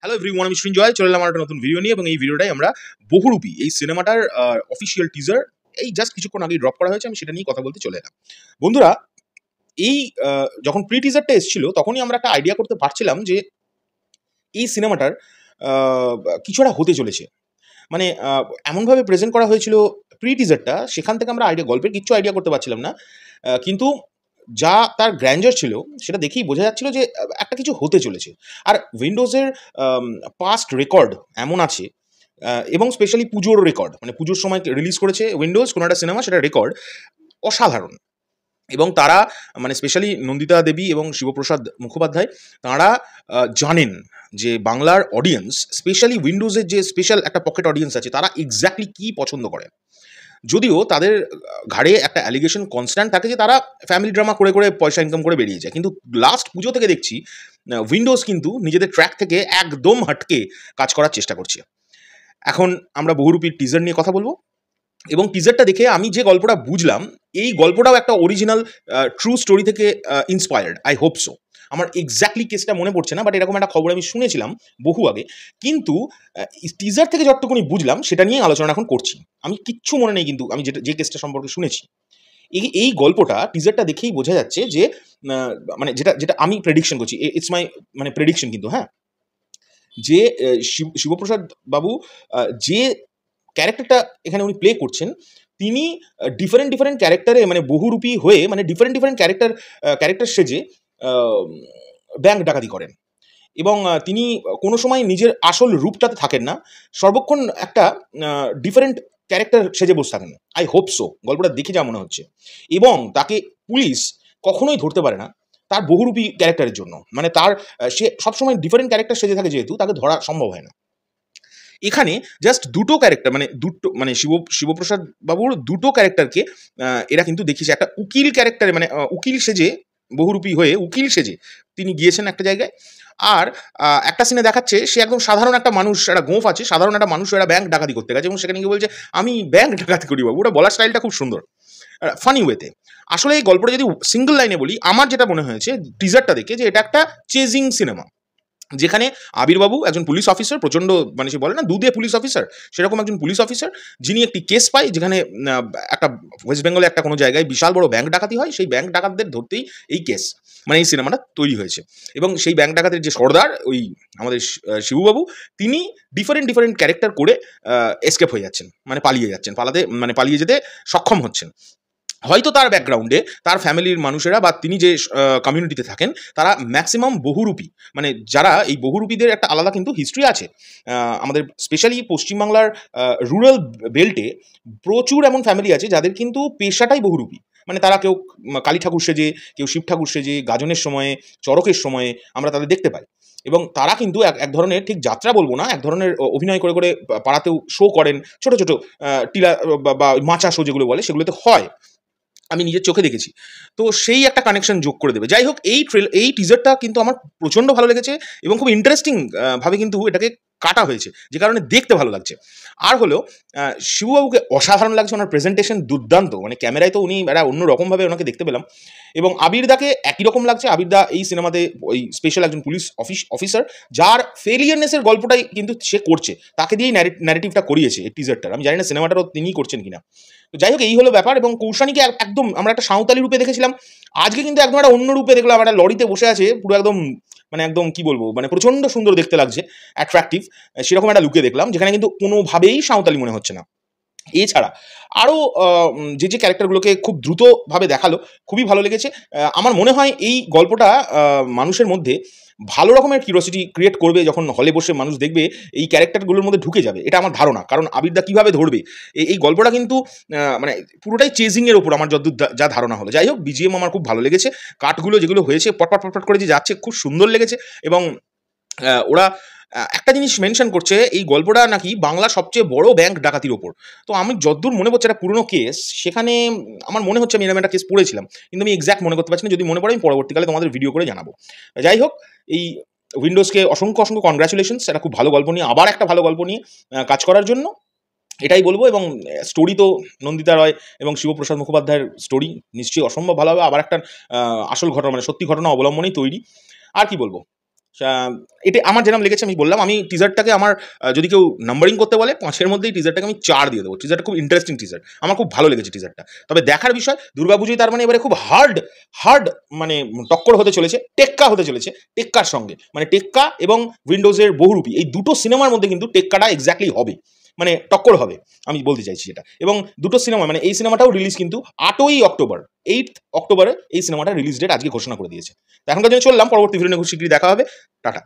hello everyone আমি সৃঞ্জয় চলে এলাম একটা নতুন ভিডিও নিয়ে এবং এই ভিডিওটাই আমরা বহুরূপী এই সিনেমাটার অফিসিয়াল টিজার এই জাস্ট কিছুক্ষণ আগে ড্রপ করা হয়েছে আমি সেটা নিয়ে কথা বলতে চলে এলাম বন্ধুরা এই যখন প্রি টিজারটা এসেছিল তখনই আমরা একটা আইডিয়া করতে পারছিলাম যে এই সিনেমাটার কিছু হতে চলেছে মানে এমনভাবে প্রেজেন্ট করা হয়েছিল প্রি টিজারটা সেখান থেকে আমরা আইডিয়া গল্পের কিচ্ছু আইডিয়া করতে পারছিলাম না কিন্তু যা তার গ্র্যান্ডার ছিল সেটা দেখেই বোঝা যাচ্ছিল যে একটা কিছু হতে চলেছে আর উইন্ডোজের পাস্ট রেকর্ড এমন আছে এবং স্পেশালি পুজোর রেকর্ড মানে পুজোর সময় রিলিজ করেছে উইন্ডোজ কোনো একটা সিনেমা সেটা রেকর্ড অসাধারণ এবং তারা মানে স্পেশালি নন্দিতা দেবী এবং শিবপ্রসাদ মুখোপাধ্যায় তারা জানেন যে বাংলার অডিয়েন্স স্পেশালি উইন্ডোজের যে স্পেশাল একটা পকেট অডিয়েন্স আছে তারা এক্স্যাক্টলি কী পছন্দ করে যদিও তাদের ঘাড়ে একটা অ্যালিগেশন কনস্ট্যান্ট থাকে যে তারা ফ্যামিলি ড্রামা করে করে পয়সা ইনকাম করে বেরিয়ে যায় কিন্তু লাস্ট পুজো থেকে দেখছি উইন্ডোজ কিন্তু নিজেদের ট্র্যাক থেকে একদম হাটকে কাজ করার চেষ্টা করছে এখন আমরা বহুরূপী টিজার নিয়ে কথা বলবো এবং টিজারটা দেখে আমি যে গল্পটা বুঝলাম এই গল্পটাও একটা অরিজিনাল ট্রু স্টোরি থেকে ইন্সপায়ার্ড আই হোপ সো আমার এক্স্যাক্টলি কেসটা মনে পড়ছে না বাট এরকম একটা খবর আমি শুনেছিলাম বহু আগে কিন্তু টিজার থেকে যতটুকুনি বুঝলাম সেটা নিয়ে আলোচনা এখন করছি আমি কিচ্ছু মনে নেই কিন্তু আমি যেটা যে কেসটা সম্পর্কে শুনেছি এই এই গল্পটা টিজারটা দেখেই বোঝা যাচ্ছে যে মানে যেটা যেটা আমি প্রেডিকশন করছি ইটস মাই মানে প্রেডিকশন কিন্তু হ্যাঁ যে শিব শিবপ্রসাদ বাবু যে ক্যারেক্টারটা এখানে উনি প্লে করছেন তিনি ডিফারেন্ট ডিফারেন্ট ক্যারেক্টারে মানে বহুরূপী হয়ে মানে ডিফারেন্ট ডিফারেন্ট ক্যারেক্টার ক্যারেক্টার সেজে ব্যাংক ডাকাতি করেন এবং তিনি কোনো সময় নিজের আসল রূপটাতে থাকেন না সর্বক্ষণ একটা ডিফারেন্ট ক্যারেক্টার সেজে বসে থাকেন আই হোপ সো গল্পটা দেখে যা মনে হচ্ছে এবং তাকে পুলিশ কখনোই ধরতে পারে না তার বহুরূপী ক্যারেক্টারের জন্য মানে তার সে সবসময় ডিফারেন্ট ক্যারেক্টার সেজে থাকে যেহেতু তাকে ধরা সম্ভব হয় না এখানে জাস্ট দুটো ক্যারেক্টার মানে দুটো মানে শিব শিবপ্রসাদ বাবুর দুটো ক্যারেক্টারকে এরা কিন্তু দেখিয়েছে একটা উকিল ক্যারেক্টারে মানে উকিল সেজে বহুরূপী হয়ে উকিল সেজে তিনি গিয়েছেন একটা জায়গায় আর একটা সিনে দেখাচ্ছে সে একদম সাধারণ একটা মানুষ একটা গোঁফ আছে সাধারণ একটা মানুষ একটা ব্যাংক ডাকাতি করতে গেছে এবং সেখানে গিয়ে বলছে আমি ব্যাংক ডাকাতি করি বাবু ওটা বলার স্টাইলটা খুব সুন্দর ফানি ওয়েতে আসলে এই গল্পটা যদি সিঙ্গেল লাইনে বলি আমার যেটা মনে হয়েছে টিজারটা দেখে যে এটা একটা চেজিং সিনেমা যেখানে আবিরবাবু একজন পুলিশ অফিসার প্রচণ্ড মানে সে বলে না দুধে পুলিশ অফিসার সেরকম একজন পুলিশ অফিসার যিনি একটি কেস পায় যেখানে একটা ওয়েস্ট বেঙ্গলে একটা কোনো জায়গায় বিশাল বড় ব্যাংক ডাকাতি হয় সেই ব্যাংক ডাকাতদের ধরতেই এই কেস মানে এই সিনেমাটা তৈরি হয়েছে এবং সেই ব্যাংক ডাকাতের যে সর্দার ওই আমাদের শিবুবাবু তিনি ডিফারেন্ট ডিফারেন্ট ক্যারেক্টার করে এসকেপ হয়ে যাচ্ছেন মানে পালিয়ে যাচ্ছেন পালাতে মানে পালিয়ে যেতে সক্ষম হচ্ছেন হয়তো তার ব্যাকগ্রাউন্ডে তার ফ্যামিলির মানুষেরা বা তিনি যে কমিউনিটিতে থাকেন তারা ম্যাক্সিমাম বহুরূপী মানে যারা এই বহুরূপীদের একটা আলাদা কিন্তু হিস্ট্রি আছে আমাদের স্পেশালি পশ্চিমবাংলার রুরাল বেল্টে প্রচুর এমন ফ্যামিলি আছে যাদের কিন্তু পেশাটাই বহুরূপী মানে তারা কেউ কালী ঠাকুর সেজে কেউ শিব ঠাকুর সেজে গাজনের সময়ে চরকের সময়ে আমরা তাদের দেখতে পাই এবং তারা কিন্তু এক এক ধরনের ঠিক যাত্রা বলবো না এক ধরনের অভিনয় করে করে পাড়াতেও শো করেন ছোট ছোট টিলা বা মাচা শো যেগুলো বলে সেগুলোতে হয় আমি নিজের চোখে দেখেছি তো সেই একটা কানেকশন যোগ করে দেবে যাই হোক এই ট্রেল এই টিজারটা কিন্তু আমার প্রচণ্ড ভালো লেগেছে এবং খুব ইন্টারেস্টিং ভাবে কিন্তু এটাকে কাটা হয়েছে যে কারণে দেখতে ভালো লাগছে আর হলো শিবুবাবুকে অসাধারণ লাগছে ওনার প্রেজেন্টেশন দুর্দান্ত মানে ক্যামেরায় তো উনি একটা অন্যরকমভাবে ওনাকে দেখতে পেলাম এবং আবিরদাকে একই রকম লাগছে আবিরদা এই সিনেমাতে ওই স্পেশাল একজন পুলিশ অফিস অফিসার যার ফেলিয়ারনেসের গল্পটাই কিন্তু সে করছে তাকে দিয়েই ন্যারেটিভটা করিয়েছে এই টিজারটার আমি জানি না সিনেমাটারও তিনিই করছেন কিনা তো যাই হোক এই হলো ব্যাপার এবং কৌশানীকে একদম আমরা একটা সাঁওতালি রূপে দেখেছিলাম আজকে কিন্তু একদম একটা অন্য রূপে দেখলাম একটা লরিতে বসে আছে পুরো একদম মানে একদম কি বলবো মানে প্রচণ্ড সুন্দর দেখতে লাগছে অ্যাট্রাকটিভ সেরকম একটা লুকে দেখলাম যেখানে কিন্তু কোনোভাবেই সাঁওতালি মনে হচ্ছে না এছাড়া আরও যে যে ক্যারেক্টারগুলোকে খুব দ্রুতভাবে দেখালো খুবই ভালো লেগেছে আমার মনে হয় এই গল্পটা মানুষের মধ্যে ভালো রকমের কিউরিয়াসিটি ক্রিয়েট করবে যখন হলে বসে মানুষ দেখবে এই ক্যারেক্টারগুলোর মধ্যে ঢুকে যাবে এটা আমার ধারণা কারণ আবিরদা কীভাবে ধরবে এই গল্পটা কিন্তু মানে পুরোটাই চেজিংয়ের ওপর আমার যদ্দূর যা ধারণা হলো যাই হোক বিজিএম আমার খুব ভালো লেগেছে কাঠগুলো যেগুলো হয়েছে পটপট পটপট করে যে যাচ্ছে খুব সুন্দর লেগেছে এবং ওরা একটা জিনিস মেনশন করছে এই গল্পটা নাকি বাংলা সবচেয়ে বড় ব্যাংক ডাকাতির ওপর তো আমি যদ্দূর মনে পড়ছে একটা পুরনো কেস সেখানে আমার মনে হচ্ছে আমি এরকম একটা কেস পড়েছিলাম কিন্তু আমি এক্স্যাক্ট মনে করতে পারছি না যদি মনে পড়ে আমি পরবর্তীকালে তোমাদের ভিডিও করে জানাবো যাই হোক এই উইন্ডোজকে অসংখ্য অসংখ্য কনগ্রাচুলেশনস এটা খুব ভালো গল্প নিয়ে আবার একটা ভালো গল্প নিয়ে কাজ করার জন্য এটাই বলবো এবং স্টোরি তো নন্দিতা রয় এবং শিবপ্রসাদ মুখোপাধ্যায়ের স্টোরি নিশ্চয়ই অসম্ভব ভালো হবে আবার একটা আসল ঘটনা মানে সত্যি ঘটনা অবলম্বনেই তৈরি আর কি বলবো আচ্ছা, এটি আমার যেরকম লেগেছে আমি বললাম আমি টিজারটাকে আমার যদি কেউ নাম্বারিং করতে বলে পাঁচের মধ্যেই টিজারটাকে আমি চার দিয়ে দেবো টিজারটা খুব ইন্টারেস্টিং টিজার আমার খুব ভালো লেগেছে টিজারটা তবে দেখার বিষয় পুজোয় তার মানে এবারে খুব হার্ড হার্ড মানে টক্কর হতে চলেছে টেক্কা হতে চলেছে টেক্কার সঙ্গে মানে টেক্কা এবং উইন্ডোজের বহুরূপী এই দুটো সিনেমার মধ্যে কিন্তু টেক্কাটা এক্স্যাক্টলি হবে মানে টক্কর হবে আমি বলতে চাইছি সেটা এবং দুটো সিনেমা মানে এই সিনেমাটাও রিলিজ কিন্তু আটই অক্টোবর এইট অক্টোবরে এই সিনেমাটা রিলিজ ডেট আজকে ঘোষণা করে দিয়েছে এখনকার জন্য চললাম পরবর্তী ভিডিও খুব শীঘ্রই দেখা হবে টাটা